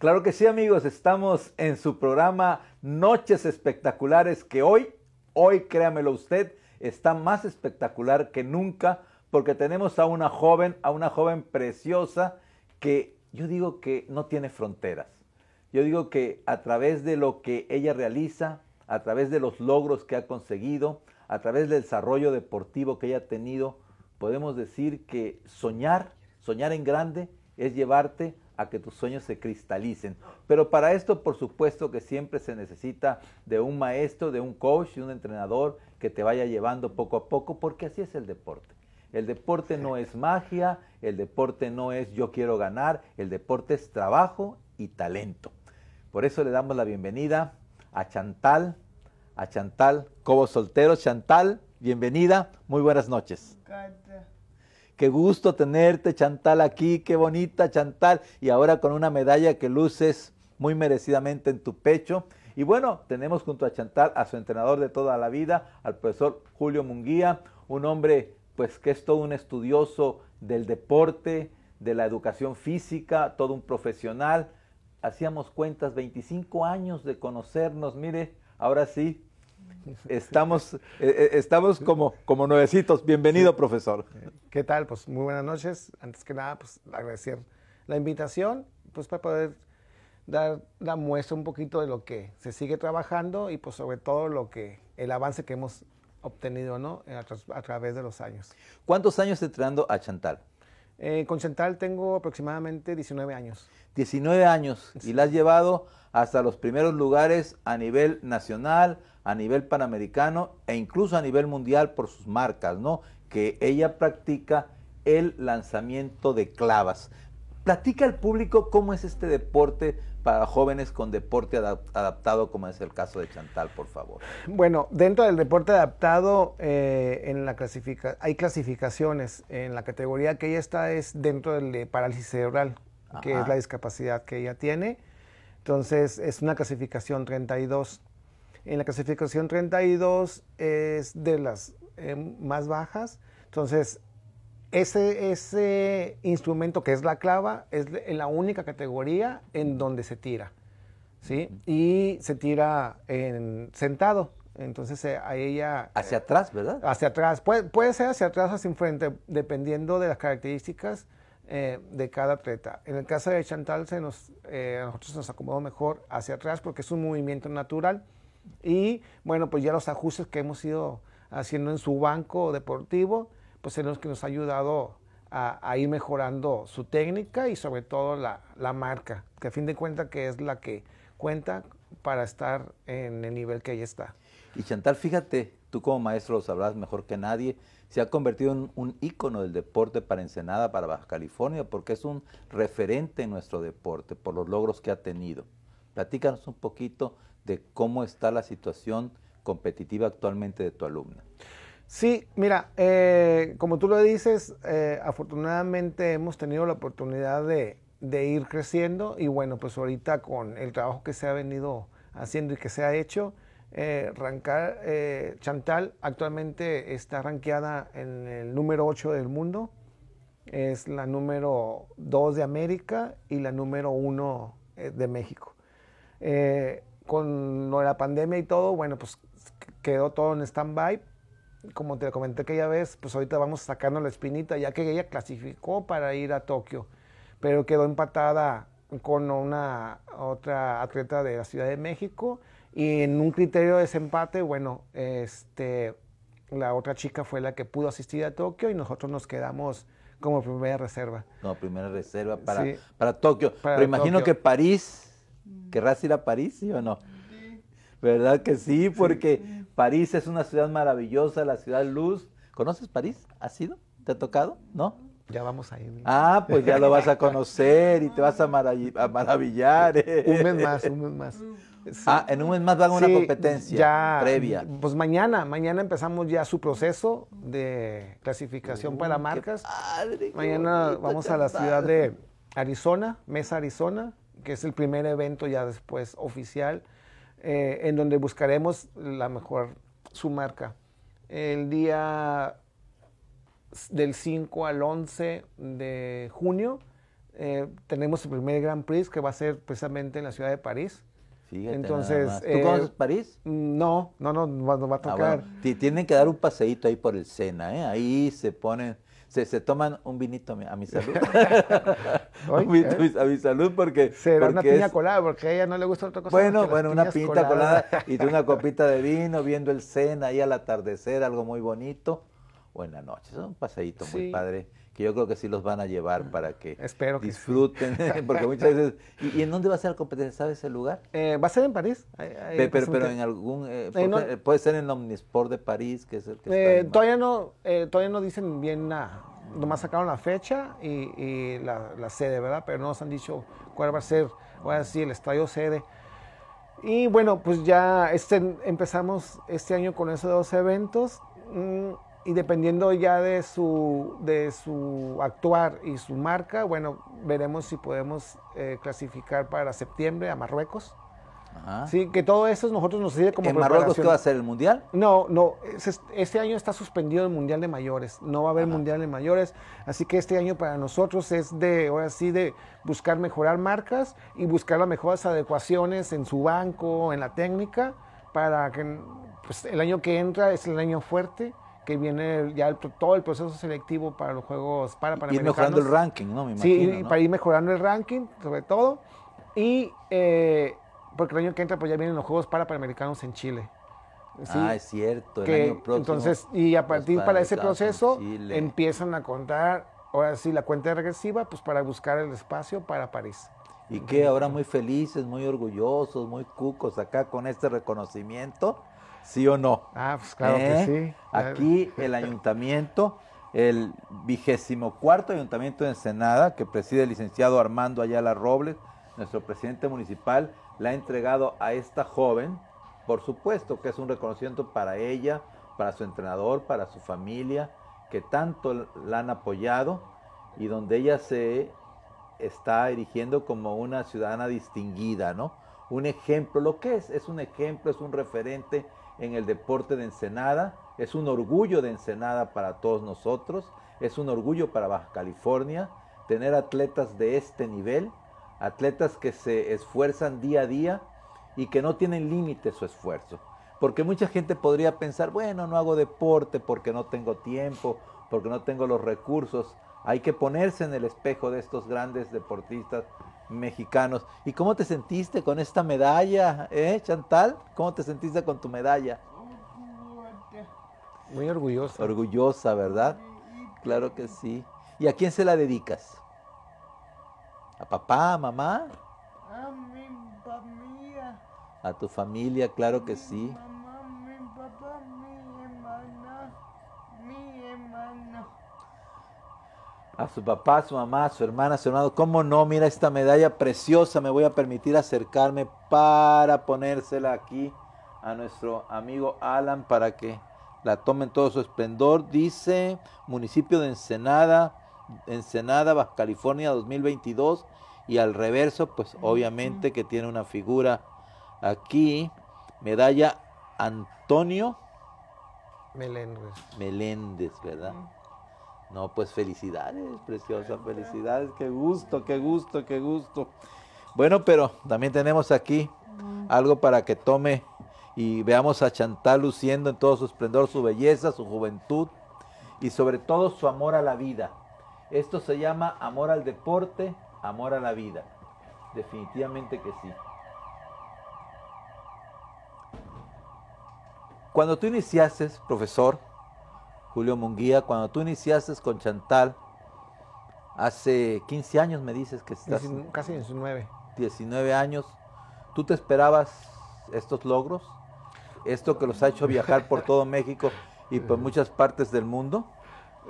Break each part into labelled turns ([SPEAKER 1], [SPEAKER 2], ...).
[SPEAKER 1] Claro que sí amigos, estamos en su programa Noches Espectaculares que hoy, hoy créamelo usted, está más espectacular que nunca porque tenemos a una joven, a una joven preciosa que yo digo que no tiene fronteras. Yo digo que a través de lo que ella realiza, a través de los logros que ha conseguido, a través del desarrollo deportivo que ella ha tenido, podemos decir que soñar, soñar en grande es llevarte a que tus sueños se cristalicen. Pero para esto, por supuesto que siempre se necesita de un maestro, de un coach, de un entrenador que te vaya llevando poco a poco, porque así es el deporte. El deporte no es magia, el deporte no es yo quiero ganar, el deporte es trabajo y talento. Por eso le damos la bienvenida a Chantal, a Chantal Cobo Soltero. Chantal, bienvenida, muy buenas noches. Qué gusto tenerte, Chantal, aquí. Qué bonita, Chantal. Y ahora con una medalla que luces muy merecidamente en tu pecho. Y bueno, tenemos junto a Chantal a su entrenador de toda la vida, al profesor Julio Munguía, un hombre pues que es todo un estudioso del deporte, de la educación física, todo un profesional. Hacíamos cuentas, 25 años de conocernos, mire, ahora sí, Estamos, eh, eh, estamos como, como nuevecitos. Bienvenido, profesor.
[SPEAKER 2] ¿Qué tal? Pues muy buenas noches. Antes que nada, pues agradecer la invitación, pues para poder dar la muestra un poquito de lo que se sigue trabajando y pues sobre todo lo que, el avance que hemos obtenido, eh, A, través de los años. ¿Cuántos
[SPEAKER 1] años entrenando a Chantal?
[SPEAKER 2] con Chantal tengo aproximadamente 19 años.
[SPEAKER 1] 19 años y la has llevado hasta los primeros lugares a nivel nacional, a nivel panamericano e incluso a nivel mundial por sus marcas, ¿no? Que ella practica el lanzamiento de clavas. Platica al público cómo es este deporte para jóvenes con deporte adaptado, como es el caso de Chantal, por favor.
[SPEAKER 2] Bueno, dentro del deporte adaptado eh, en la clasifica hay clasificaciones. En la categoría que ella está es dentro del parálisis cerebral, que es la discapacidad que ella tiene. Entonces, es una clasificación 32. En la clasificación 32 es de las eh, más bajas. Entonces, ese, ese instrumento que es la clava es la única categoría en donde se tira. ¿sí? Y se tira sentado. Entonces eh, a ella... Hacia atrás, ¿verdad? Hacia atrás. Puede, ser hacia atrás o hacia enfrente, dependiendo de las características eh, de cada atleta. En el caso de Chantal, se nos, a nosotros nos acomodó mejor hacia atrás porque es un movimiento natural. Y bueno, pues ya los ajustes que hemos ido haciendo en su banco deportivo, pues los que nos ha ayudado a, ir mejorando su técnica y sobre todo la, marca, que a fin de cuentas que es la que cuenta para estar en el nivel que ahí está.
[SPEAKER 1] Y Chantal, fíjate, tú como maestro lo sabrás mejor que nadie, se ha convertido en un ícono del deporte para Ensenada, para Baja California, porque es un referente en nuestro deporte por los logros que ha tenido. Platícanos un poquito de cómo está la situación competitiva actualmente de tu alumna. Sí, mira, eh, como tú lo
[SPEAKER 2] dices, eh, afortunadamente hemos tenido la oportunidad de, ir creciendo y bueno, pues ahorita con el trabajo que se ha venido haciendo y que se ha hecho, eh, Chantal actualmente está rankeada en el número 8 del mundo, es la número 2 de América y la número 1 de México con la pandemia y todo, bueno, pues quedó todo en stand-by. Como te comenté aquella vez, pues ahorita vamos sacando la espinita, ya que ella clasificó para ir a Tokio, pero quedó empatada con una otra atleta de la Ciudad de México y en un criterio de desempate, bueno, este, la otra chica fue la que pudo asistir a Tokio y nosotros nos quedamos como primera reserva.
[SPEAKER 1] No, primera reserva para, para Tokio. pero imagino que París Mm. ¿Querrás ir a París, sí o no? ¿Verdad que sí? Porque París es una ciudad maravillosa, la ciudad luz. ¿Conoces París? ¿Has sido? ¿Te ha tocado?
[SPEAKER 2] ¿No? Ya vamos a ir.
[SPEAKER 1] Ah, pues ya lo vas a conocer y te vas a, maravillar. Eh. Un mes más, un mes más. Mm. Ah, en un mes más van a una competencia ya, previa.
[SPEAKER 2] Pues mañana, mañana empezamos ya su proceso de clasificación uh, para marcas.
[SPEAKER 1] mañana vamos a la ciudad de
[SPEAKER 2] Arizona, Mesa Arizona que es el primer evento ya después oficial, eh, en donde buscaremos la mejor, su marca. El día del 5 al 11 de junio eh, tenemos el primer Grand Prix que va a ser precisamente en la ciudad de París. Fíjate Entonces, eh, ¿tú conoces París? No,
[SPEAKER 1] no, no, va a ah, tocar. Ah, Tienen que dar un paseíto ahí por el Sena, ¿eh? ahí se ponen se, se toman un vinito a mi salud. un eh. a mi salud porque... Se ve una piña
[SPEAKER 2] colada, porque a ella no le gusta otra cosa. Bueno, bueno, una piña colada.
[SPEAKER 1] y de una copita de vino, viendo el cena ahí al atardecer, algo muy bonito. Buenas noche es un paseíto muy padre yo creo que sí los van a llevar mm. para que, disfruten, porque muchas veces... ¿y, en dónde va a ser la competencia? ¿Sabes el lugar? Eh, va a ser en París. pero, en algún... Eh, eh, puede ser en Omnisport de París, que es el
[SPEAKER 2] todavía, no, todavía no dicen bien nada. Nomás sacaron la fecha y, la, sede, ¿verdad? Pero no nos han dicho cuál va a ser, a el estadio sede. Y bueno, pues ya este, empezamos este año con esos dos eventos. Mm, y dependiendo ya de su, de su actuar y su marca, bueno, veremos si podemos eh, clasificar para septiembre a Marruecos. Ajá. Sí, que todo eso nosotros nos sirve como ¿En Marruecos qué va a ser el mundial? No, no, este año está suspendido el mundial de mayores, no va a haber mundial de mayores, así que este año para nosotros es de, ahora sí, de buscar mejorar marcas y buscar las mejores adecuaciones en su banco, en la técnica, para que pues, el año que entra es el año fuerte que viene ya todo el proceso selectivo para los Juegos para Y mejorando el ranking, ¿no? Me imagino, sí, para ir mejorando el ranking, sobre todo. Y eh, porque el año que entra pues ya vienen los Juegos para Panamericanos en Chile.
[SPEAKER 1] Ah, es cierto, Entonces, y a partir para, ese proceso empiezan a contar, ahora sí, la cuenta regresiva, pues para buscar el espacio para París. Y que ahora muy felices, muy orgullosos, muy cucos acá con este reconocimiento ¿Sí o no? Ah, pues claro que ¿Eh? sí. Aquí el ayuntamiento, el vigésimo cuarto ayuntamiento de Ensenada, que preside el licenciado Armando Ayala Robles, nuestro presidente municipal, la ha entregado a esta joven, por supuesto que es un reconocimiento para ella, para su entrenador, para su familia, que tanto la han apoyado y donde ella se está erigiendo como una ciudadana distinguida, ¿no? Un ejemplo, lo que es, es un ejemplo, es un referente en el deporte de Ensenada. Es un orgullo de Ensenada para todos nosotros. Es un orgullo para Baja California tener atletas de este nivel, atletas que se esfuerzan día a día y que no tienen límite su esfuerzo. Porque mucha gente podría pensar, bueno, no hago deporte porque no tengo tiempo, porque no tengo los recursos. Hay que ponerse en el espejo de estos grandes deportistas mexicanos. ¿Y cómo te sentiste con esta medalla, eh, Chantal? ¿Cómo te sentiste con tu medalla? Muy orgullosa. Orgullosa, ¿verdad? Claro que sí. ¿Y a quién se la dedicas? ¿A papá, a mamá?
[SPEAKER 2] A mi familia.
[SPEAKER 1] A tu familia, claro que sí. a su papá, a su mamá, su hermana, a su hermano, ¿cómo no? Mira esta medalla preciosa, me voy a permitir acercarme para ponérsela aquí a nuestro amigo Alan para que la tome en todo su esplendor. Dice, municipio de Ensenada, Ensenada, Baja California 2022. Y al reverso, pues obviamente que tiene una figura aquí, medalla Antonio Meléndez, Meléndez ¿verdad? No, pues felicidades, preciosa, felicidades, qué gusto, qué gusto, qué gusto. Bueno, pero también tenemos aquí algo para que tome y veamos a Chantal luciendo en todo su esplendor, su belleza, su juventud y sobre todo su amor a la vida. Esto se llama amor al deporte, amor a la vida. Definitivamente que sí. Cuando tú iniciaste, profesor, Julio Munguía, cuando tú iniciaste con Chantal, hace 15 años me dices que estás... Casi 19. 19 años. ¿Tú te esperabas estos logros? ¿Esto que los ha hecho viajar por todo México y por muchas partes del mundo?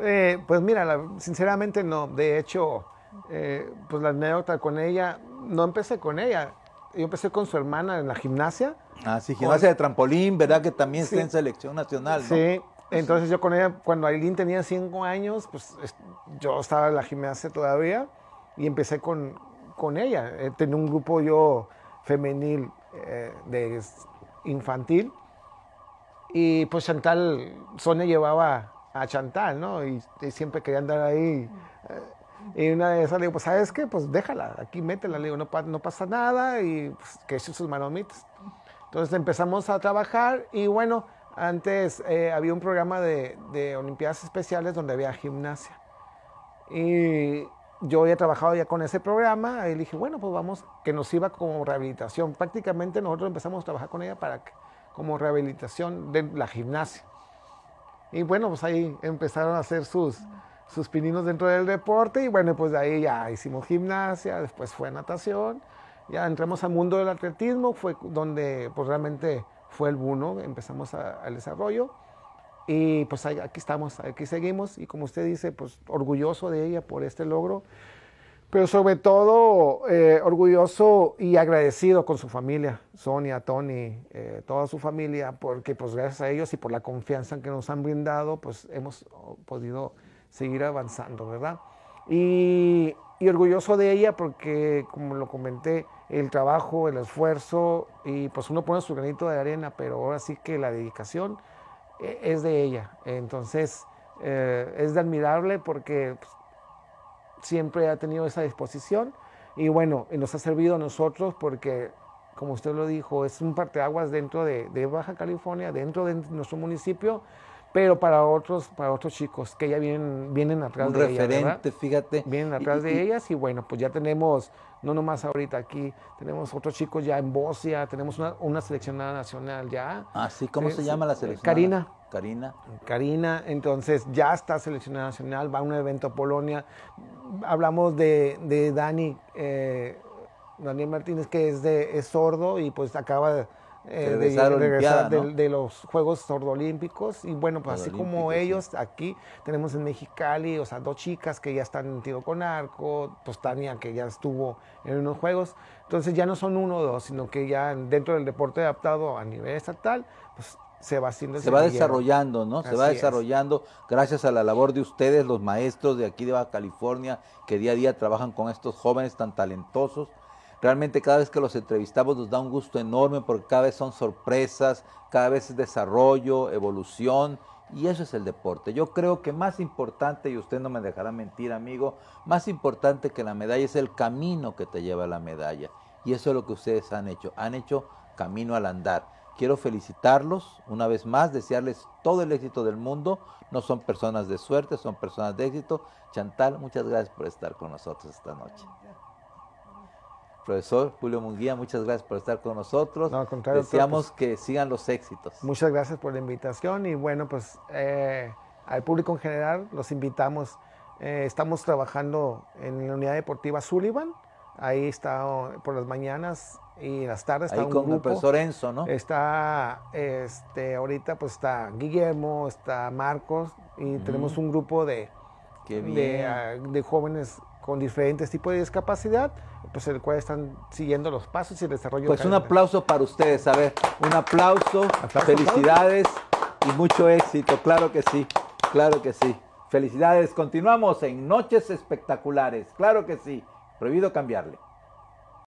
[SPEAKER 1] Eh, pues
[SPEAKER 2] mira, sinceramente no. De hecho, eh, pues la anécdota con ella, no empecé con ella. Yo empecé con su hermana en la gimnasia.
[SPEAKER 1] Ah, sí, gimnasia de trampolín,
[SPEAKER 2] ¿verdad? Que también está en selección
[SPEAKER 1] nacional, ¿no? Sí,
[SPEAKER 2] entonces yo con ella, cuando Aileen tenía cinco años, pues yo estaba en la gimnasia todavía y empecé con, con ella. Eh, tenía un grupo yo femenil eh, de infantil y pues Chantal, Sonia llevaba a Chantal, ¿no? Y, siempre quería andar ahí. Eh, y una de esas le digo, pues ¿sabes qué? Pues déjala, aquí métela. Le digo, no, pasa nada y pues, que es sus manomitas. Entonces empezamos a trabajar y bueno antes eh, había un programa de, de, Olimpiadas Especiales donde había gimnasia. Y yo había trabajado ya con ese programa y dije, bueno, pues vamos, que nos iba como rehabilitación. Prácticamente nosotros empezamos a trabajar con ella para como rehabilitación de la gimnasia. Y bueno, pues ahí empezaron a hacer sus, sus pininos dentro del deporte y bueno, pues de ahí ya hicimos gimnasia, después fue natación, ya entramos al mundo del atletismo, fue donde pues realmente fue el Buno, empezamos al desarrollo y pues aquí estamos, aquí seguimos y como usted dice, pues orgulloso de ella por este logro, pero sobre todo eh, orgulloso y agradecido con su familia, Sonia, Tony, eh, toda su familia, porque pues gracias a ellos y por la confianza que nos han brindado, pues hemos oh, podido seguir avanzando, ¿verdad? Y y orgulloso de ella porque, como lo comenté, el trabajo, el esfuerzo y pues uno pone su granito de arena, pero ahora sí que la dedicación eh, es de ella. Entonces eh, es de admirable porque pues, siempre ha tenido esa disposición y bueno, nos ha servido a nosotros porque, como usted lo dijo, es un parteaguas dentro de, de Baja California, dentro de nuestro municipio pero para otros, para otros chicos que ya vienen, vienen atrás de ellas. Un referente, fíjate. Vienen atrás de ellas y bueno, pues ya tenemos, no nomás ahorita aquí, tenemos otros chicos ya en Bosnia, tenemos una, seleccionada nacional ya. Ah, sí, ¿cómo se llama la eh, selección Karina. Karina. Karina, entonces ya está seleccionada nacional, va a un evento a Polonia. Hablamos de, de Dani, eh, Daniel Martínez, que es, de, es sordo y pues acaba de eh, de, de, los Juegos Sordolímpicos. Y bueno, pues así como ellos, aquí tenemos en Mexicali, o sea, dos chicas que ya están en con arco, pues que ya estuvo en unos Juegos. Entonces ya no son uno o dos, sino que ya dentro del deporte adaptado a nivel estatal, pues se va haciendo se va desarrollando no se va
[SPEAKER 1] desarrollando gracias a la labor de ustedes los maestros de aquí de Baja California que día a día trabajan con estos jóvenes tan talentosos Realmente cada vez que los entrevistamos nos da un gusto enorme porque cada vez son sorpresas, cada vez es desarrollo, evolución y eso es el deporte. Yo creo que más importante, y usted no me dejará mentir amigo, más importante que la medalla es el camino que te lleva a la medalla. Y eso es lo que ustedes han hecho, han hecho camino al andar quiero felicitarlos una vez más, desearles todo el éxito del mundo. No son personas de suerte, son personas de éxito. Chantal, muchas gracias por estar con nosotros esta noche. Profesor Julio Munguía, muchas gracias por estar con nosotros. No, al Deseamos que sigan los éxitos. Muchas
[SPEAKER 2] gracias por la invitación y bueno, pues eh, al público en general los invitamos. Eh, estamos trabajando en la unidad deportiva Sullivan. Ahí está oh, por las mañanas y las tardes. Ahí está con el profesor Enzo, ¿no? Está, este, ahorita pues está Guillermo, está Marcos y tenemos un grupo de, ah, de, jóvenes con diferentes tipos de discapacidad, pues el cual están siguiendo los pasos y el desarrollo. Pues un
[SPEAKER 1] aplauso para ustedes, a ver, un aplauso, felicidades y mucho éxito, claro que sí, claro que sí. Felicidades, continuamos en Noches Espectaculares, claro que sí, prohibido cambiarle.